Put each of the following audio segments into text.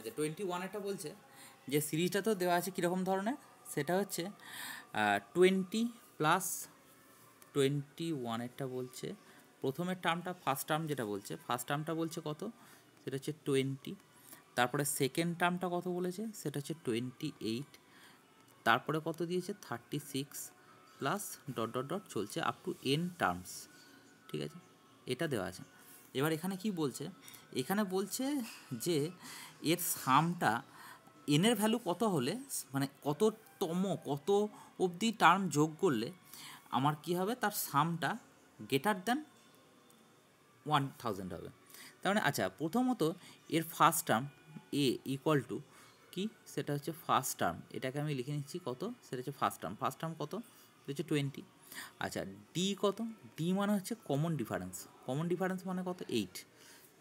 আচ্ছা টোয়েন্টি ওয়ানেরটা বলছে যে সিরিজটা তো দেওয়া আছে কীরকম ধরনের সেটা হচ্ছে টোয়েন্টি প্লাস টোয়েন্টি ওয়ানেরটা বলছে প্রথমের টার্মটা ফার্স্ট টার্ম যেটা বলছে ফার্স্ট টার্মটা বলছে কত সেটা হচ্ছে টোয়েন্টি তারপরে সেকেন্ড টার্মটা কত বলেছে সেটা হচ্ছে টোয়েন্টি এইট তারপরে কত দিয়েছে thirty six plus dot dot dot চলছে আপ টু এন টার্মস ঠিক আছে এটা দেওয়া আছে এবার এখানে কি বলছে এখানে বলছে যে এর সামটা এনের ভ্যালু কত হলে মানে কত তম কত অবধি টার্ম যোগ করলে আমার কি হবে তার সামটা গেটার দেন ওয়ান থাউজেন্ড হবে তার মানে আচ্ছা প্রথমত এর first term a equal to কি সেটা হচ্ছে ফার্স্ট টার্ম এটাকে আমি লিখে নিচ্ছি কত সেটা হচ্ছে ফার্স্ট টার্ম ফার্স্ট টার্ম কত হচ্ছে টোয়েন্টি আচ্ছা ডি কত ডি মানে হচ্ছে কমন ডিফারেন্স কমন ডিফারেন্স মানে কত এইট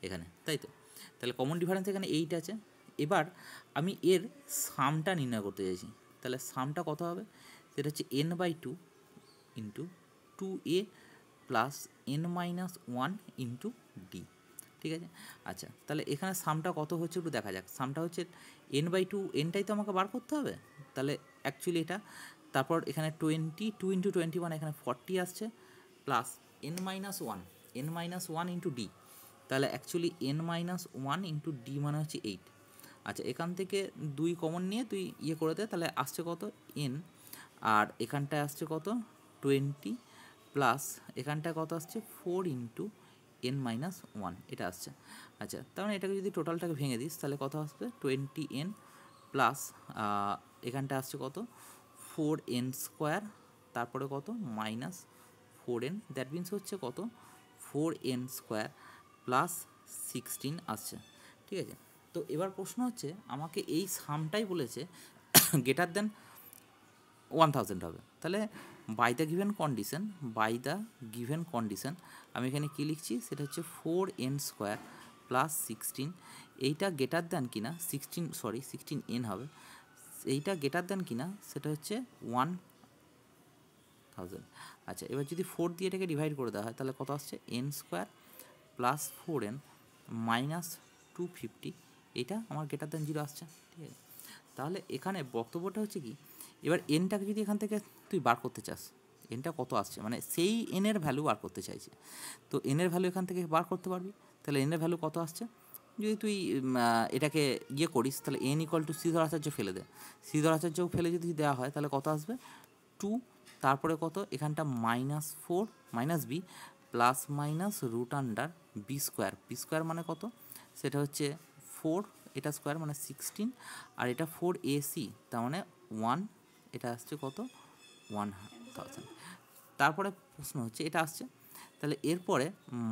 এখানে তাই তো তাহলে কমন ডিফারেন্স এখানে এইট আছে এবার আমি এর সামটা নির্ণয় করতে চাইছি তাহলে সামটা কত হবে সেটা হচ্ছে n by two into two a plus n minus one into d ঠিক আছে আচ্ছা তাহলে এখানে সামটা কত হচ্ছে একটু দেখা যাক সামটা হচ্ছে এন বাই টু এনটাই তো আমাকে বার করতে হবে তাহলে অ্যাকচুয়ালি এটা তারপর এখানে twenty two into twenty one এখানে ফর্টি আসছে plus n minus one n minus one into d তাহলে actually n minus one into d মানে হচ্ছে এইট আচ্ছা এখান থেকে দুই কমন নিয়ে তুই ইয়ে করে দে তাহলে আসছে কত এন আর এখানটায় আসছে কত টোয়েন্টি প্লাস এখানটায় কত আসছে four into n minus one এটা আসছে আচ্ছা তার মানে এটাকে যদি টোটালটাকে ভেঙে দিস তাহলে কত আসবে টোয়েন্টি এন প্লাস এখানটা আসছে কত ফোর এন স্কোয়ার তারপরে কত minus four n that means হচ্ছে কত four n square plus sixteen আসছে ঠিক আছে তো এবার প্রশ্ন হচ্ছে আমাকে এই সামটাই বলেছে গেটার দেন ওয়ান থাউজেন্ড হবে তাহলে by the given condition by the given condition আমি এখানে কী লিখছি সেটা হচ্ছে four n square plus sixteen এইটা গেটার দেন কি না সিক্সটিন সরি সিক্সটিন এন হবে এইটা গেটার দেন কি না সেটা হচ্ছে ওয়ান থাউজেন্ড আচ্ছা এবার যদি ফোর দিয়ে এটাকে ডিভাইড করে দেওয়া হয় তাহলে কত আসছে n square plus four n minus two fifty এটা আমার গেটার দেন জিরো আসছে ঠিক আছে তাহলে এখানে বক্তব্যটা হচ্ছে কি এবার এনটাকে যদি এখান থেকে তুই বার করতে চাস এনটা কত আসছে মানে সেই এনের ভ্যালু বার করতে চাইছে তো এনের ভ্যালু এখান থেকে বার করতে পারবি তাহলে এনের ভ্যালু কত আসছে যদি তুই এটাকে ইয়ে করিস তাহলে n equal to Sridhar Acharya ফেলে দে শ্রীধর আচার্য ফেলে যদি দেওয়া হয় তাহলে কত আসবে টু তারপরে কত এখানটা minus four minus b plus minus root under b square b square মানে কত সেটা হচ্ছে ফোর এটা স্কোয়ার মানে সিক্সটিন আর এটা ফোর এসি তার মানে ওয়ান এটা আসছে কত ওয়ান থাউজেন্ড তারপরে প্রশ্ন হচ্ছে এটা আসছে তাহলে এরপরে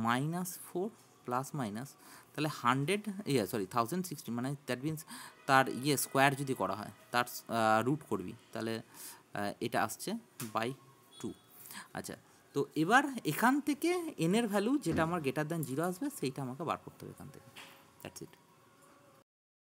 মাইনাস ফোর প্লাস মাইনাস তাহলে হান্ড্রেড ইয়ে সরি থাউজেন্ড সিক্সটি মানে দ্যাট মিন্স তার ইয়ে স্কোয়ার যদি করা হয় তার রুট করবি তাহলে এটা আসছে বাই টু আচ্ছা তো এবার এখান থেকে এনের ভ্যালু যেটা আমার গেটার দ্যান জিরো আসবে সেইটা আমাকে বার করতে হবে এখান থেকে দ্যাটস ইট